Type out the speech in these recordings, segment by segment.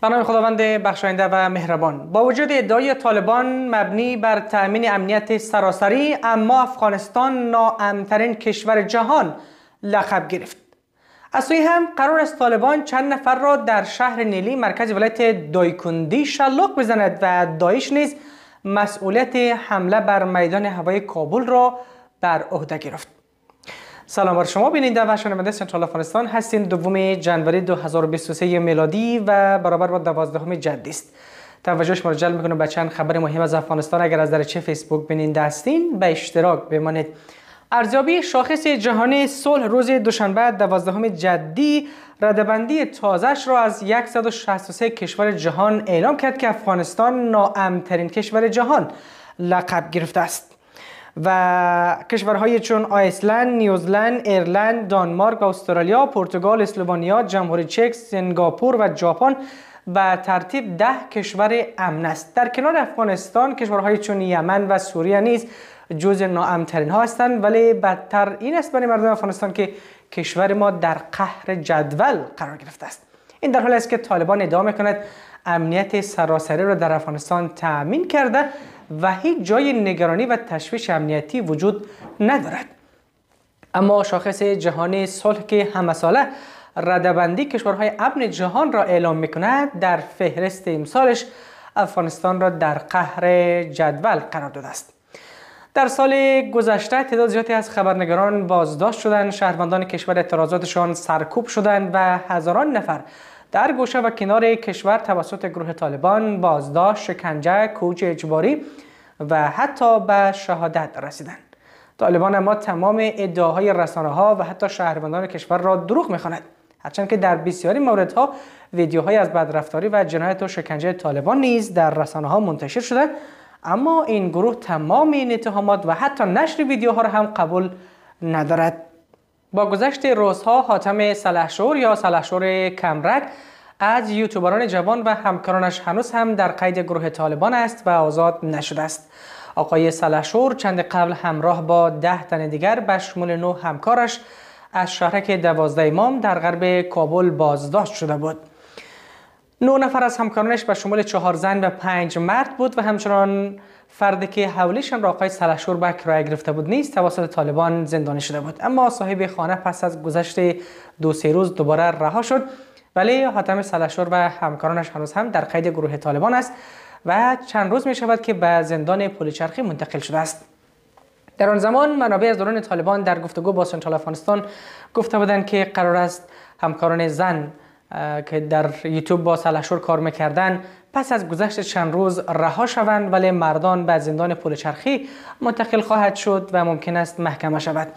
بنامه خداوند بخشاینده و مهربان با وجود ادعای طالبان مبنی بر تأمین امنیت سراسری اما افغانستان ناامترین کشور جهان لقب گرفت از سوی هم قرار است طالبان چند نفر را در شهر نیلی مرکز ولایت دایکندی شلاق بزند و دایش نیز مسئولیت حمله بر میدان هوای کابل را بر عهده گرفت سلام بر شما بیننده و شنونده سنترال افغانستان هستین دوم جنوری 2023 میلادی و برابر با دوازدهم جدی است توجه شما جلب میکنم به چند خبر مهم از افغانستان اگر از درچه فیسبوک بیننده هستین به اشتراک بمانید ارزیابی شاخص جهانی صلح روز دوشنبه دوازدهم جدی ردبندی تازش را از 163 کشور جهان اعلام کرد که افغانستان ناامترین کشور جهان لقب گرفته است و کشورهای چون آیسلند، نیوزلند، ایرلند، دانمارک، استرالیا، پرتغال، اسلوونیا، جمهوری چک، سنگاپور و ژاپن و ترتیب ده کشور امن است در کنار افغانستان کشورهای چون یمن و سوریه نیز جزء ناامترین ها هستند ولی بدتر این است برای مردم افغانستان که کشور ما در قهر جدول قرار گرفته است این در حالی است که طالبان ادعا میکند امنیت سراسری را در افغانستان تأمین کرده و هیچ جای نگرانی و تشویش امنیتی وجود ندارد اما شاخص جهانی صلح که همساله ردبندی کشورهای امن جهان را اعلام میکند در فهرست امسالش افغانستان را در قهر جدول قرار داده است در سال گذشته تعداد زیادی از خبرنگاران بازداشت شدند شهروندان کشور اعتراضاتشان سرکوب شدند و هزاران نفر در گوشه و کنار کشور توسط گروه طالبان بازداشت شکنجه کوچ اجباری و حتی به شهادت رسیدند طالبان اما تمام ادعاهای رسانه ها و حتی شهروندان کشور را دروغ میخواند هرچند که در بسیاری موردها ویدیوهای از بدرفتاری و جنایت و شکنجه طالبان نیز در رسانه ها منتشر شده اما این گروه تمام این اتهامات و حتی نشر ویدیوها را هم قبول ندارد با گذشت روزها حاتم سلحشور یا سلحشور کمرک از یوتیوبران جوان و همکارانش هنوز هم در قید گروه طالبان است و آزاد نشده است آقای سلحشور چند قبل همراه با ده تن دیگر به شمول نو همکارش از شهرک دوازده امام در غرب کابل بازداشت شده بود نو نفر از همکارانش به شمول چهار زن و پنج مرد بود و همچنان فردی که حولیشان را آقای سلحشور به کرایه گرفته بود نیست توسط طالبان زندانی شده بود اما صاحب خانه پس از گذشت دو سه روز دوباره رها شد ولی حاتم سلشور و همکارانش هنوز هم در قید گروه طالبان است و چند روز می شود که به زندان پلیچرخی منتقل شده است در آن زمان منابع از دوران طالبان در گفتگو با سنترال افغانستان گفته بودند که قرار است همکاران زن که در یوتیوب با سلحشور کار میکردن پس از گذشت چند روز رها شوند ولی مردان به زندان پول چرخی منتقل خواهد شد و ممکن است محکمه شود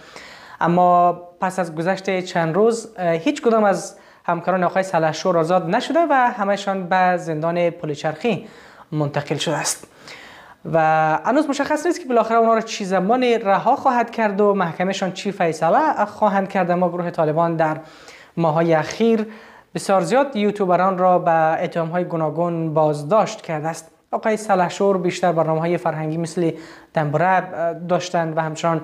اما پس از گذشت چند روز هیچ کدام از همکاران آقای سلحشور آزاد نشده و همهشان به زندان پول چرخی منتقل شده است و هنوز مشخص نیست که بالاخره اونا را چی زمانی رها خواهد کرد و محکمشان چی فیصله خواهند کرد اما گروه طالبان در ماهای اخیر بسیار زیاد یوتیوبران را به اتهام های گوناگون بازداشت کرده است آقای سلحشور بیشتر برنامه های فرهنگی مثل دنبرب داشتند و همچنان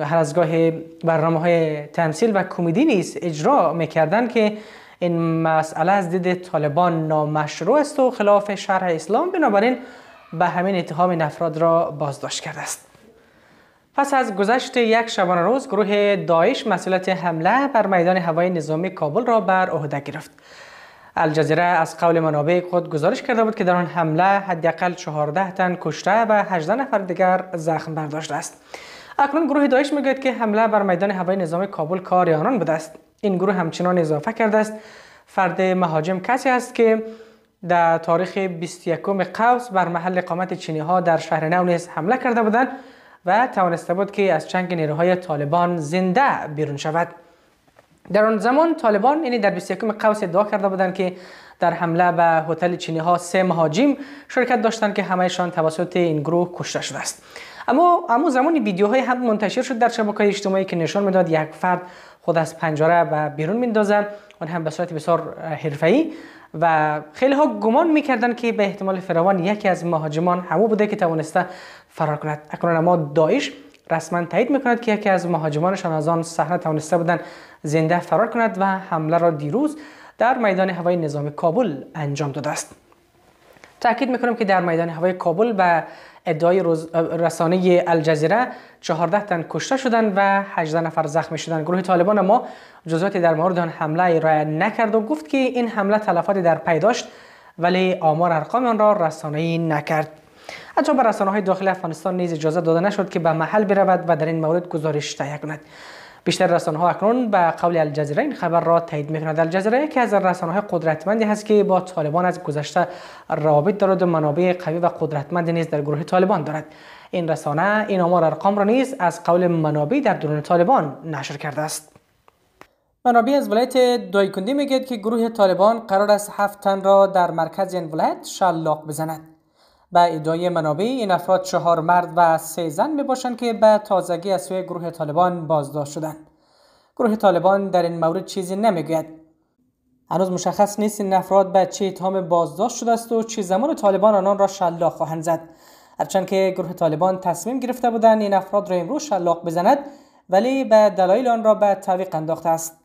هر از گاه برنامه های تمثیل و کمدی نیز اجرا میکردند که این مسئله از دید طالبان نامشروع است و خلاف شرح اسلام بنابراین به همین اتهام نفراد را بازداشت کرده است پس از گذشت یک شبانه روز گروه داعش مسئولیت حمله بر میدان هوای نظامی کابل را بر عهده گرفت الجزیره از قول منابع خود گزارش کرده بود که در آن حمله حداقل 14 تن کشته و 18 نفر دیگر زخم برداشته است اکنون گروه داعش میگوید که حمله بر میدان هوای نظامی کابل کار آنان بوده است این گروه همچنان اضافه کرده است فرد مهاجم کسی است که در تاریخ 21 قوس بر محل قامت چینی ها در شهر نو نیز حمله کرده بودند و توانسته بود که از چنگ نیروهای طالبان زنده بیرون شود در آن زمان طالبان یعنی در 21 قوس ادعا کرده بودند که در حمله به هتل چینی ها سه مهاجم شرکت داشتند که همهشان توسط این گروه کشته شده است اما اما زمان ویدیوهای هم منتشر شد در شبکه اجتماعی که نشان میداد یک فرد خود از پنجره و بیرون میندازد اون هم به صورت بسیار حرفه‌ای و خیلی ها گمان میکردن که به احتمال فراوان یکی از مهاجمان همو بوده که توانسته فرار کند اکنون ما دایش رسما تایید میکند که یکی از مهاجمانشان از آن صحنه توانسته بودن زنده فرار کند و حمله را دیروز در میدان هوای نظام کابل انجام داده است تاکید میکنم که در میدان هوای کابل به ادعای رسانه الجزیره 14 تن کشته شدند و 18 نفر زخمی شدند گروه طالبان ما جزئیاتی در مورد آن حمله را نکرد و گفت که این حمله تلفاتی در پی داشت ولی آمار ارقام آن را ای نکرد حتی به رسانه های داخل افغانستان نیز اجازه داده نشد که به محل برود و در این مورد گزارش تهیه کند بیشتر رسانه ها اکنون به قول الجزیره این خبر را تایید میکنند الجزیره یکی از رسانه های قدرتمندی هست که با طالبان از گذشته رابط دارد و منابع قوی و قدرتمند نیز در گروه طالبان دارد این رسانه این آمار ارقام را نیز از قول منابع در درون طالبان نشر کرده است منابع از ولایت دایکندی میگوید که گروه طالبان قرار است هفت تن را در مرکز این ولایت شلاق بزند به ادعای منابع این افراد چهار مرد و سه زن باشند که به تازگی از سوی گروه طالبان بازداشت شدند گروه طالبان در این مورد چیزی نمیگوید هنوز مشخص نیست این افراد به چه اتهام بازداشت شده است و چه زمان طالبان آنان را شلاق خواهند زد هرچند که گروه طالبان تصمیم گرفته بودند این افراد را امروز شلاق بزند ولی به دلایل آن را به تعویق انداخته است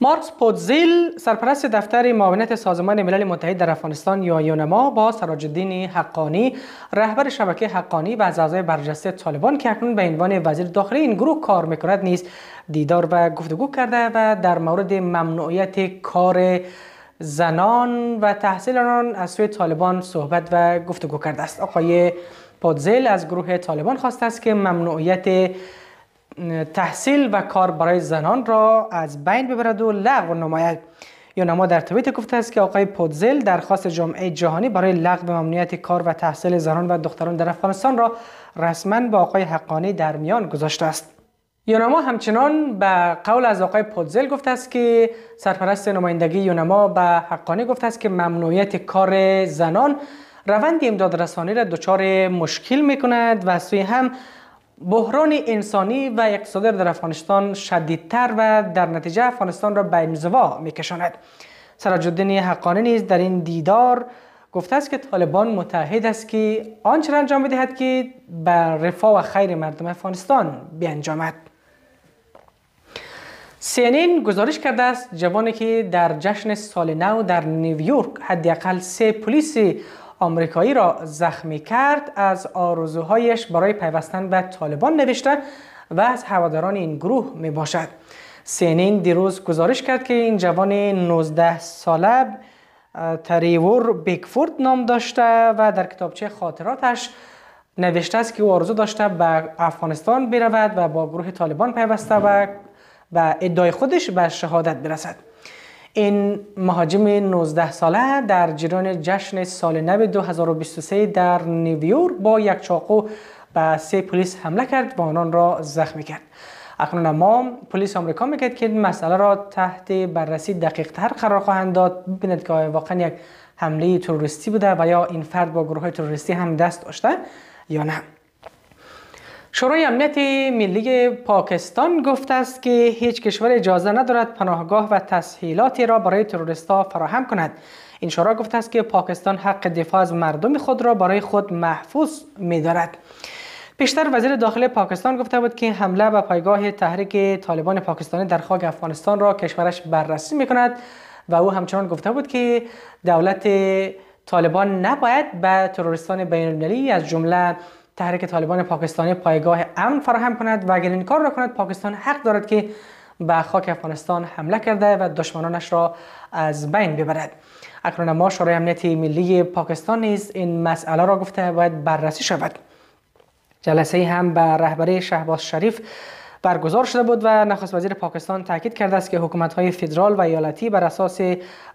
مارکس پودزیل سرپرست دفتر معاونت سازمان ملل متحد در افغانستان یا یونما با سراج الدین حقانی رهبر شبکه حقانی و از اعضای برجسته طالبان که اکنون به عنوان وزیر داخلی این گروه کار میکند نیز دیدار و گفتگو کرده و در مورد ممنوعیت کار زنان و تحصیل آنان از سوی طالبان صحبت و گفتگو کرده است آقای پودزیل از گروه طالبان خواسته است که ممنوعیت تحصیل و کار برای زنان را از بین ببرد و لغو نماید یا در توییت گفته است که آقای پودزل درخواست جامعه جهانی برای لغو ممنوعیت کار و تحصیل زنان و دختران در افغانستان را رسما با آقای حقانی در میان گذاشته است یونما همچنان به قول از آقای پودزل گفته است که سرپرست نمایندگی یونما به حقانی گفته است که ممنوعیت کار زنان روند امداد رسانی را دچار مشکل می کند و سوی هم بحران انسانی و اقتصادی در افغانستان شدیدتر و در نتیجه افغانستان را به انزوا میکشاند سراج الدین حقانی نیز در این دیدار گفته است که طالبان متحد است که آنچه را انجام بدهد که به رفاه و خیر مردم افغانستان بیانجامد سینین گزارش کرده است جوانی که در جشن سال نو در نیویورک حداقل سه پلیس آمریکایی را زخمی کرد از آرزوهایش برای پیوستن به طالبان نوشته و از هواداران این گروه می باشد سینین دیروز گزارش کرد که این جوان 19 ساله تریور بیکفورد نام داشته و در کتابچه خاطراتش نوشته است که او آرزو داشته به افغانستان برود و با گروه طالبان پیوسته و به ادعای خودش به شهادت برسد این مهاجم 19 ساله در جریان جشن سال نو 2023 در نیویورک با یک چاقو به سه پلیس حمله کرد و آنان را زخمی کرد اکنون اما پلیس آمریکا میگه که مسئله را تحت بررسی دقیق تر قرار خواهند داد ببینید که واقعا یک حمله تروریستی بوده و یا این فرد با گروه تروریستی هم دست داشته یا نه شورای امنیت ملی پاکستان گفته است که هیچ کشور اجازه ندارد پناهگاه و تسهیلاتی را برای تروریستها فراهم کند این شورا گفته است که پاکستان حق دفاع از مردم خود را برای خود محفوظ می‌دارد پیشتر وزیر داخل پاکستان گفته بود که حمله به پایگاه تحریک طالبان پاکستانی در خاک افغانستان را کشورش بررسی می‌کند و او همچنان گفته بود که دولت طالبان نباید به تروریستان بین‌المللی از جمله تحریک طالبان پاکستانی پایگاه امن فراهم کند و اگر این کار را کند پاکستان حق دارد که به خاک افغانستان حمله کرده و دشمنانش را از بین ببرد اکنون ما شورای امنیت ملی پاکستان نیز این مسئله را گفته باید بررسی شود جلسه هم به رهبری شهباز شریف برگزار شده بود و نخست وزیر پاکستان تاکید کرده است که حکومت های فدرال و ایالتی بر اساس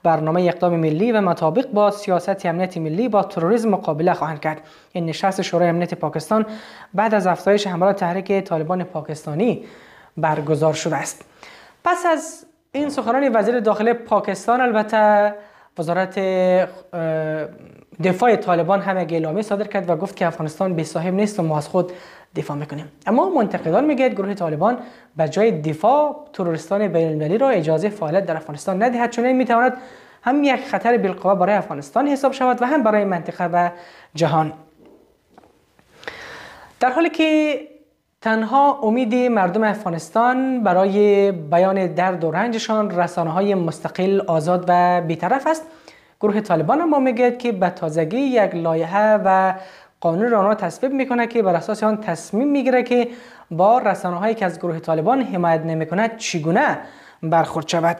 برنامه اقدام ملی و مطابق با سیاست امنیت ملی با تروریسم مقابله خواهند کرد این نشست شورای امنیت پاکستان بعد از افزایش حملات تحریک طالبان پاکستانی برگزار شده است پس از این سخنان وزیر داخل پاکستان البته وزارت دفاع طالبان هم یک اعلامیه صادر کرد و گفت که افغانستان بی صاحب نیست و ما از خود دفاع میکنیم اما منتقدان میگوید گروه طالبان به جای دفاع تروریستان بین المللی را اجازه فعالیت در افغانستان ندهد چون این میتواند هم یک خطر بالقوه برای افغانستان حساب شود و هم برای منطقه و جهان در حالی که تنها امید مردم افغانستان برای بیان درد و رنجشان رسانه های مستقل آزاد و بیطرف است گروه طالبان هم میگه که به تازگی یک لایحه و قانون را آنها تصویب میکنه که بر اساس آن تصمیم میگیره که با رسانه هایی که از گروه طالبان حمایت نمیکنه چگونه برخورد شود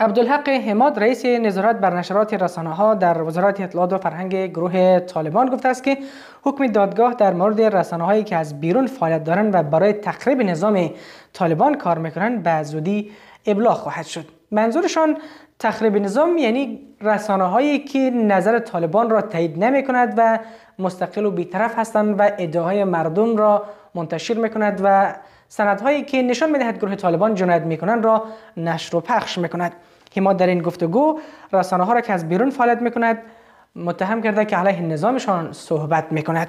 عبدالحق حماد رئیس نظارت بر نشرات رسانه ها در وزارت اطلاعات و فرهنگ گروه طالبان گفته است که حکم دادگاه در مورد رسانه هایی که از بیرون فعالیت دارند و برای تخریب نظام طالبان کار میکنند به زودی ابلاغ خواهد شد منظورشان تخریب نظام یعنی رسانه هایی که نظر طالبان را تایید نمی کند و مستقل و بیطرف هستند و ادعاهای مردم را منتشر می کند و سندهایی که نشان میدهد گروه طالبان جنایت کنند را نشر و پخش که ما در این گفتگو رسانه ها را که از بیرون فعالیت کند متهم کرده که علیه نظامشان صحبت کند.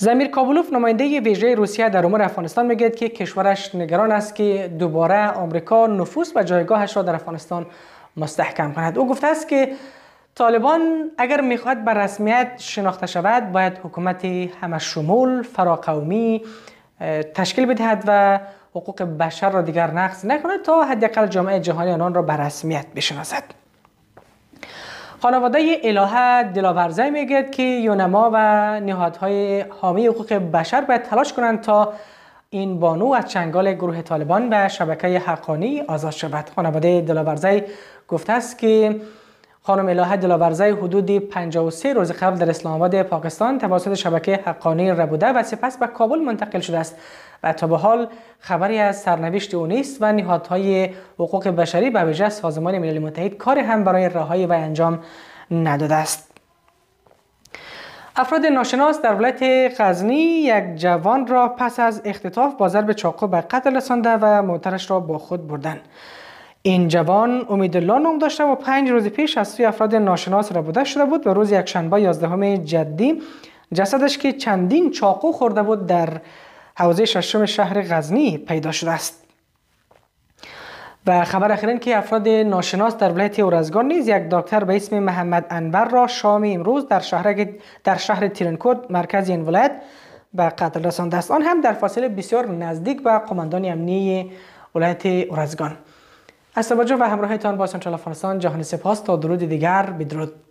زمیر کابولوف نماینده ویژه روسیه در امور افغانستان میگوید که کشورش نگران است که دوباره آمریکا نفوس و جایگاهش را در افغانستان مستحکم کند او گفته است که طالبان اگر میخواهد به رسمیت شناخته شود باید حکومت همشمول فراقومی تشکیل بدهد و حقوق بشر را دیگر نقض نکند تا حداقل جامعه جهانی آنان را به رسمیت بشناسد خانواده الهه دلاورزه میگید که یونما و نهادهای حامی حقوق بشر باید تلاش کنند تا این بانو از چنگال گروه طالبان به شبکه حقانی آزاد شود خانواده دلاورزه گفته است که خانم الهه دلاورزه حدود 53 روز قبل در اسلام آباد پاکستان توسط شبکه حقانی ربوده و سپس به کابل منتقل شده است و تا به حال خبری از سرنوشت او نیست و نهادهای حقوق بشری به ویژه سازمان ملل متحد کار هم برای رهایی و انجام نداده است افراد ناشناس در ولایت غزنی یک جوان را پس از اختطاف با ضرب چاقو به قتل رسانده و موترش را با خود بردند این جوان امیدالله نام داشته و پنج روز پیش از سوی افراد ناشناس را بوده شده بود و روز یک شنبه یازدهم جدی جسدش که چندین چاقو خورده بود در حوزه ششم شهر غزنی پیدا شده است و خبر اخیرین که افراد ناشناس در ولایت اورزگان نیز یک دکتر به اسم محمد انور را شام امروز در شهر در شهر تیرنکود مرکز این ولایت به قتل رسانده است آن هم در فاصله بسیار نزدیک به قماندان امنی ولایت اورزگان از توجه و همراهیتان با سنترال افغانستان جهان سپاس تا درود دیگر بدرود